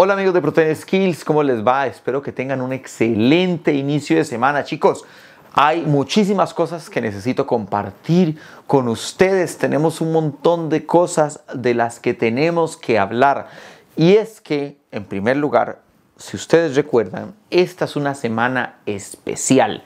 Hola amigos de Protein Skills, ¿cómo les va? Espero que tengan un excelente inicio de semana, chicos. Hay muchísimas cosas que necesito compartir con ustedes. Tenemos un montón de cosas de las que tenemos que hablar. Y es que, en primer lugar, si ustedes recuerdan, esta es una semana especial.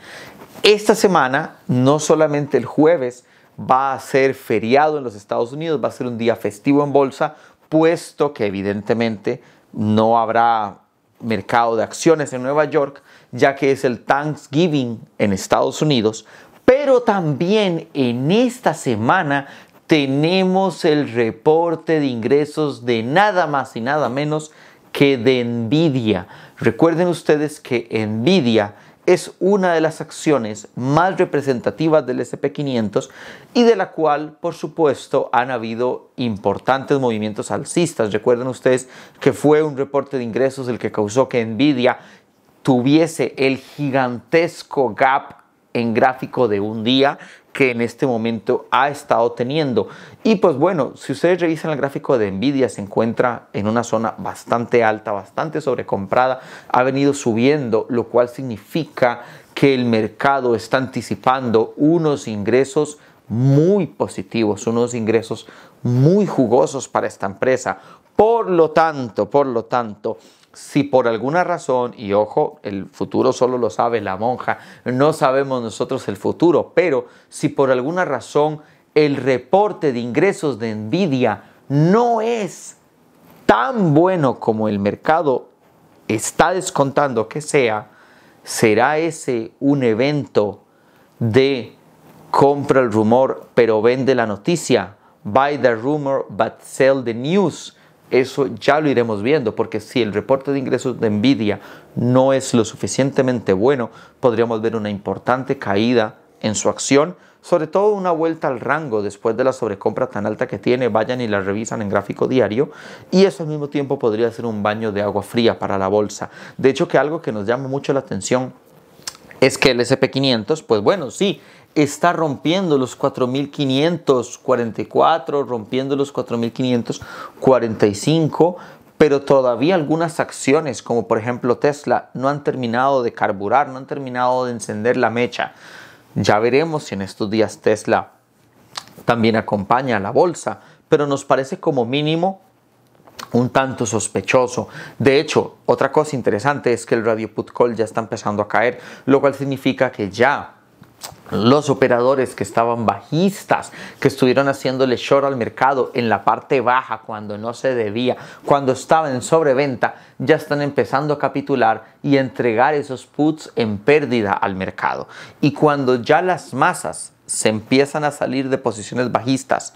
Esta semana, no solamente el jueves, va a ser feriado en los Estados Unidos, va a ser un día festivo en bolsa, puesto que evidentemente no habrá mercado de acciones en Nueva York, ya que es el Thanksgiving en Estados Unidos, pero también en esta semana tenemos el reporte de ingresos de nada más y nada menos que de Nvidia. Recuerden ustedes que Nvidia es una de las acciones más representativas del SP500 y de la cual, por supuesto, han habido importantes movimientos alcistas. Recuerden ustedes que fue un reporte de ingresos el que causó que Nvidia tuviese el gigantesco gap en gráfico de un día que en este momento ha estado teniendo. Y pues bueno, si ustedes revisan el gráfico de Nvidia, se encuentra en una zona bastante alta, bastante sobrecomprada, ha venido subiendo, lo cual significa que el mercado está anticipando unos ingresos muy positivos, unos ingresos muy jugosos para esta empresa. Por lo tanto, por lo tanto, si por alguna razón, y ojo, el futuro solo lo sabe la monja, no sabemos nosotros el futuro, pero si por alguna razón el reporte de ingresos de Nvidia no es tan bueno como el mercado está descontando que sea, será ese un evento de compra el rumor pero vende la noticia, buy the rumor but sell the news eso ya lo iremos viendo, porque si el reporte de ingresos de Nvidia no es lo suficientemente bueno, podríamos ver una importante caída en su acción, sobre todo una vuelta al rango después de la sobrecompra tan alta que tiene, vayan y la revisan en gráfico diario y eso al mismo tiempo podría ser un baño de agua fría para la bolsa. De hecho que algo que nos llama mucho la atención es que el SP500, pues bueno, sí, está rompiendo los 4.544, rompiendo los 4.545, pero todavía algunas acciones, como por ejemplo Tesla, no han terminado de carburar, no han terminado de encender la mecha. Ya veremos si en estos días Tesla también acompaña a la bolsa, pero nos parece como mínimo un tanto sospechoso. De hecho, otra cosa interesante es que el radio put ya está empezando a caer, lo cual significa que ya los operadores que estaban bajistas, que estuvieron haciéndole short al mercado en la parte baja cuando no se debía, cuando estaba en sobreventa, ya están empezando a capitular y entregar esos puts en pérdida al mercado. Y cuando ya las masas se empiezan a salir de posiciones bajistas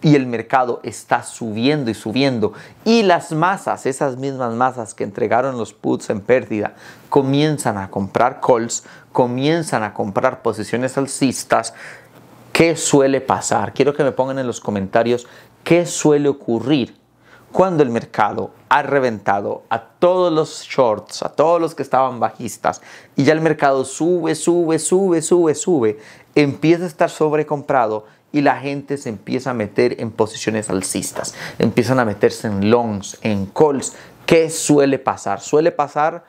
y el mercado está subiendo y subiendo. Y las masas, esas mismas masas que entregaron los puts en pérdida, comienzan a comprar calls, comienzan a comprar posiciones alcistas. ¿Qué suele pasar? Quiero que me pongan en los comentarios qué suele ocurrir cuando el mercado ha reventado a todos los shorts, a todos los que estaban bajistas, y ya el mercado sube, sube, sube, sube, sube, empieza a estar sobrecomprado y la gente se empieza a meter en posiciones alcistas, empiezan a meterse en longs, en calls. ¿Qué suele pasar? Suele pasar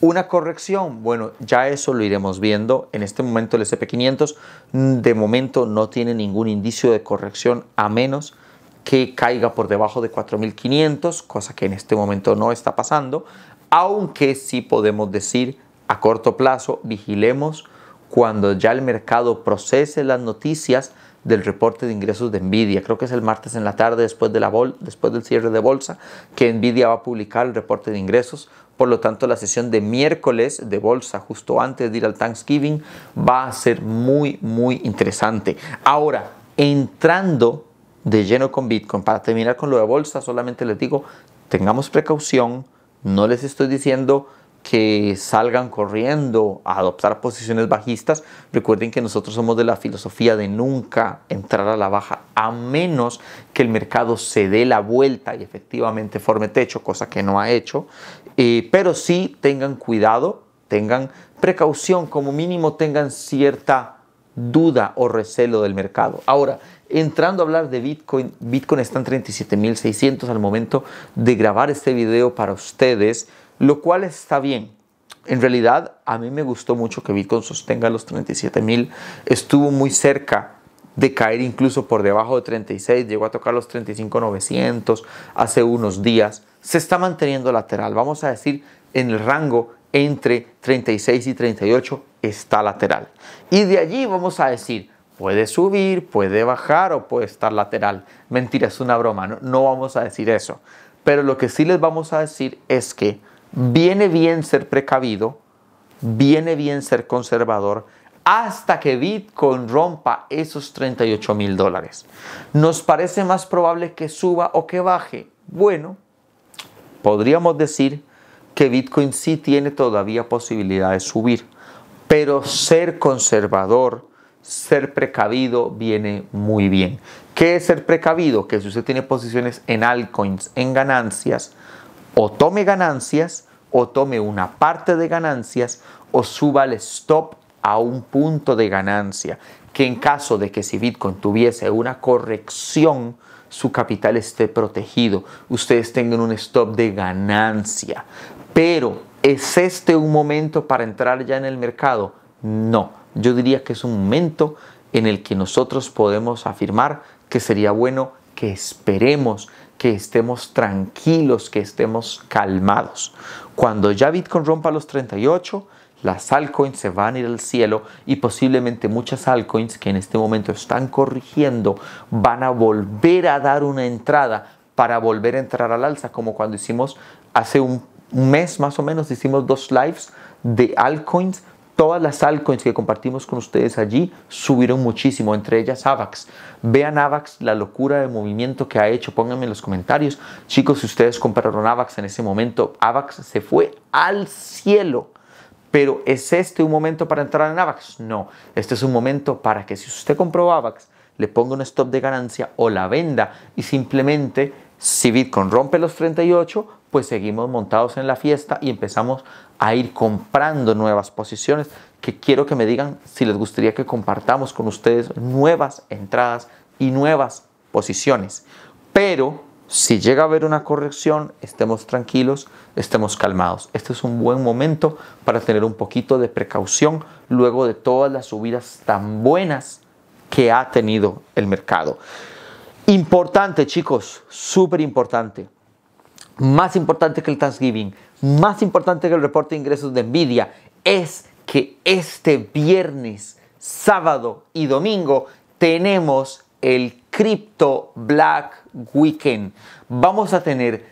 una corrección. Bueno, ya eso lo iremos viendo. En este momento el SP500 mm, de momento no tiene ningún indicio de corrección a menos que caiga por debajo de 4500, cosa que en este momento no está pasando, aunque sí podemos decir a corto plazo vigilemos cuando ya el mercado procese las noticias del reporte de ingresos de Nvidia. Creo que es el martes en la tarde después, del cierre de bolsa que Nvidia va a publicar el reporte de ingresos. Por lo tanto, la sesión de miércoles de bolsa, justo antes de ir al Thanksgiving, va a ser muy, muy interesante. Ahora, entrando de lleno con Bitcoin, para terminar con lo de bolsa, solamente les digo, tengamos precaución, no les estoy diciendo que salgan corriendo a adoptar posiciones bajistas. Recuerden que nosotros somos de la filosofía de nunca entrar a la baja a menos que el mercado se dé la vuelta y efectivamente forme techo, cosa que no ha hecho. Eh, pero sí tengan cuidado, tengan precaución, como mínimo tengan cierta duda o recelo del mercado. Ahora, entrando a hablar de Bitcoin, Bitcoin está en 37.600 al momento de grabar este video para ustedes, lo cual está bien. En realidad, a mí me gustó mucho que Bitcoin sostenga los 37.000. Estuvo muy cerca de caer incluso por debajo de 36, llegó a tocar los 35.900 hace unos días. Se está manteniendo lateral, vamos a decir, en el rango entre 36 y 38 está lateral. Y de allí vamos a decir, puede subir, puede bajar o puede estar lateral. Mentira, es una broma, no, vamos a decir eso. Pero lo que sí les vamos a decir es que viene bien ser precavido, viene bien ser conservador hasta que Bitcoin rompa esos 38 mil dólares. ¿Nos parece más probable que suba o que baje? Bueno, podríamos decir que Bitcoin sí tiene todavía posibilidad de subir pero ser conservador, ser precavido viene muy bien. ¿Qué es ser precavido? Que si usted tiene posiciones en altcoins, en ganancias, o tome ganancias, o tome una parte de ganancias, o suba el stop a un punto de ganancia, que en caso de que si Bitcoin tuviese una corrección, su capital esté protegido, ustedes tengan un stop de ganancia. Pero ¿Es este un momento para entrar ya en el mercado? No, yo diría que es un momento en el que nosotros podemos afirmar que sería bueno que esperemos, que estemos tranquilos, que estemos calmados. Cuando ya Bitcoin rompa los 38, las altcoins se van a ir al cielo y posiblemente muchas altcoins que en este momento están corrigiendo van a volver a dar una entrada para volver a entrar al alza, como cuando hicimos hace un un mes más o menos hicimos dos lives de altcoins. Todas las altcoins que compartimos con ustedes allí subieron muchísimo, entre ellas AVAX. Vean AVAX, la locura de movimiento que ha hecho. Pónganme en los comentarios, chicos, si ustedes compraron AVAX en ese momento. AVAX se fue al cielo. Pero ¿es este un momento para entrar en AVAX? No, este es un momento para que si usted compró AVAX, le ponga un stop de ganancia o la venda y simplemente si Bitcoin rompe los 38, pues seguimos montados en la fiesta y empezamos a ir comprando nuevas posiciones que quiero que me digan si les gustaría que compartamos con ustedes nuevas entradas y nuevas posiciones. Pero si llega a haber una corrección, estemos tranquilos, estemos calmados. Este es un buen momento para tener un poquito de precaución luego de todas las subidas tan buenas que ha tenido el mercado. Importante, chicos, súper importante más importante que el Thanksgiving, más importante que el reporte de ingresos de Nvidia, es que este viernes, sábado y domingo tenemos el Crypto Black Weekend. Vamos a tener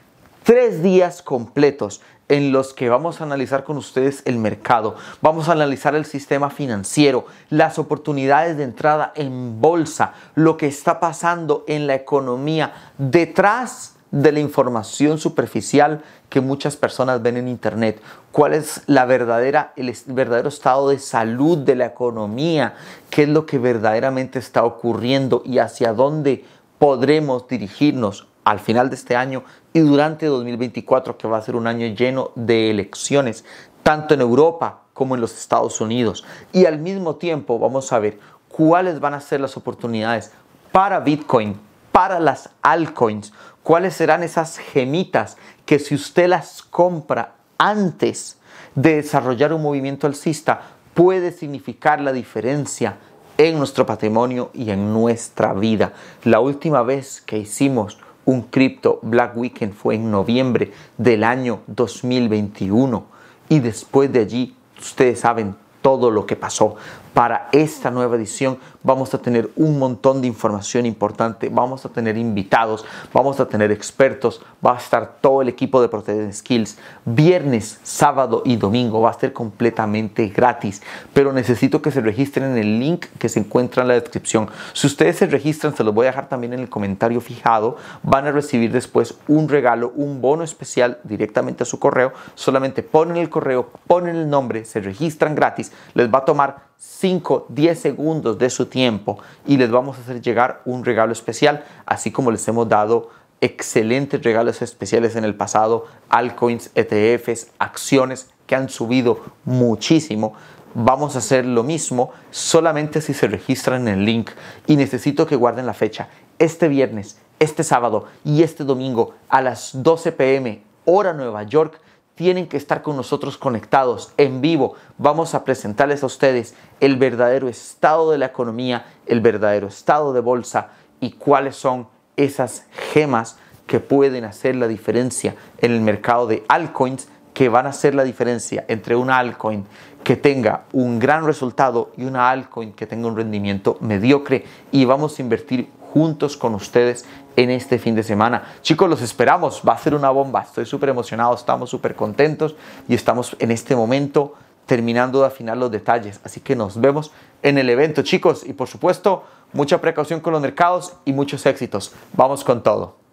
tres días completos en los que vamos a analizar con ustedes el mercado, vamos a analizar el sistema financiero, las oportunidades de entrada en bolsa, lo que está pasando en la economía detrás de la información superficial que muchas personas ven en Internet, cuál es la verdadera, el verdadero estado de salud de la economía, qué es lo que verdaderamente está ocurriendo y hacia dónde podremos dirigirnos al final de este año y durante 2024, que va a ser un año lleno de elecciones, tanto en Europa como en los Estados Unidos. Y al mismo tiempo vamos a ver cuáles van a ser las oportunidades para Bitcoin, para las altcoins, cuáles serán esas gemitas que si usted las compra antes de desarrollar un movimiento alcista, puede significar la diferencia en nuestro patrimonio y en nuestra vida. La última vez que hicimos un Crypto Black Weekend fue en noviembre del año 2021 y después de allí, ustedes saben, todo lo que pasó. Para esta nueva edición vamos a tener un montón de información importante, vamos a tener invitados, vamos a tener expertos, va a estar todo el equipo de Protein Skills. Viernes, sábado y domingo va a ser completamente gratis, pero necesito que se registren en el link que se encuentra en la descripción. Si ustedes se registran, se los voy a dejar también en el comentario fijado, van a recibir después un regalo, un bono especial directamente a su correo. Solamente ponen el correo, ponen el nombre, se registran gratis les va a tomar 5, 10 segundos de su tiempo y les vamos a hacer llegar un regalo especial, así como les hemos dado excelentes regalos especiales en el pasado, altcoins, ETFs, acciones que han subido muchísimo. Vamos a hacer lo mismo solamente si se registran en el link y necesito que guarden la fecha. Este viernes, este sábado y este domingo a las 12 pm hora Nueva York tienen que estar con nosotros conectados en vivo. Vamos a presentarles a ustedes el verdadero estado de la economía, el verdadero estado de bolsa y cuáles son esas gemas que pueden hacer la diferencia en el mercado de altcoins, que van a hacer la diferencia entre una altcoin que tenga un gran resultado y una altcoin que tenga un rendimiento mediocre. Y vamos a invertir juntos con ustedes en este fin de semana. Chicos, los esperamos, va a ser una bomba, estoy súper emocionado, estamos súper contentos y estamos en este momento terminando de afinar los detalles. Así que nos vemos en el evento, chicos, y por supuesto, mucha precaución con los mercados y muchos éxitos. Vamos con todo.